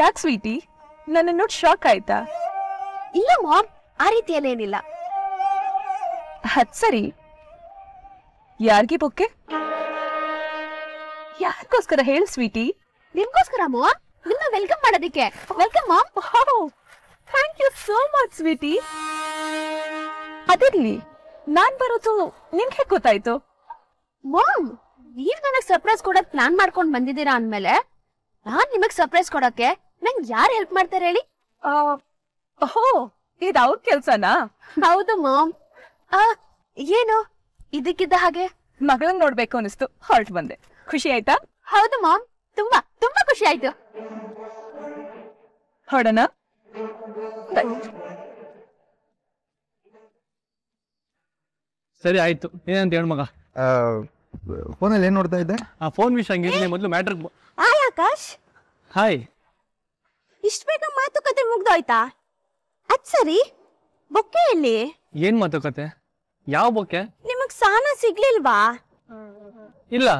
ಯಾಕೆ ಸ್ವೀಟಿ ನನ್ನ ನೋಡಿ ಶಾಕ್ ಆಯ್ತಾ ಇಲ್ಲ ಮಾಮ್ ಆ ರೀತಿಯಲ್ಲೇನಿಲ್ಲ ಹತ್ ಸರಿ ಯಾರಿಗೆ ಬೊಕ್ಕೆ ಯಾರಿಗೋಸ್ಕರ ಹೇಳಿ ಸ್ವೀಟಿ ನಿಮ್ಗೋಸ್ಕರ ಮಾಮ್ ನಿಮ್ಮ ವೆಲ್ಕಮ್ ಮಾಡೋದಿಕ್ಕೆ welcome ma'am thank you so much sweetie ಅದಿರ್ಲಿ ನಾನ್ ಬರೋದು ನಿಮ್ಗೆ ಹೇಗೆ ಗೊತ್ತಾಯ್ತು ಮಾಮ್ ನೀವ್ ನನಗ್ ಸರ್ಪ್ರೈಸ್ ಕೊಡಕ್ ಪ್ಲಾನ್ ಮಾಡ್ಕೊಂಡ್ ಬಂದಿದ್ದೀರಾ ಅಂದ್ಮೇಲೆ ನಾನ್ ನಿಮಗ್ ಸರ್ಪ್ರೈಸ್ ಕೊಡಕ್ಕೆ ನಂಗ್ ಯಾರ್ ಹೆಲ್ಪ್ ಮಾಡ್ತಾರೆ ಹೇಳಿ ಓಹೋ ಇದ್ ಅವ್ರ ಕೆಲ್ಸನಾ ಹೌದು ಮಾಮ್ ಏನು ಇದಕ್ಕಿದ್ದ ಹಾಗೆ ಮಗಳನ್ ನೋಡ್ಬೇಕು ಅನಿಸ್ತು ಹೊರಟ್ ಬಂದೆ ಖುಷಿ ಆಯ್ತಾ ಹೌದು ಮಾಮ್ ತುಂಬಾ ತುಂಬಾ ಖುಷಿ ಆಯ್ತು ಹೊಡೋಣ ಸರಿ ಆಯ್ತು ಏನಂತ ಹೇಳು ಮಗ ಫೋನಲ್ಲಿ ಏನು ನೋಡ್ತಾ ಇದ್ದೆ ಆ ಫೋನ್ ವಿಷಯ ಹಂಗಿದ್ರೆ ಮೊದಲು ಮ್ಯಾಟ್ರ್ ಹಾಯ್ ಆಕಾಶ್ ಹಾಯ್ ಇಷ್ಟ ಬೇಗ ಮಾತುಕತೆ ಮುಗ್ದೋಯ್ತಾ ಅದ್ ಸರಿ ಬೊಕ್ಕೆ ಇಲ್ಲಿ ಏನು ಮಾತುಕತೆ ಯಾವ ಬೊಕ್ಕೆ ನಿಮಗೆ ಸಾನ ಸಿಗ್ಲಿಲ್ವಾ ಇಲ್ಲ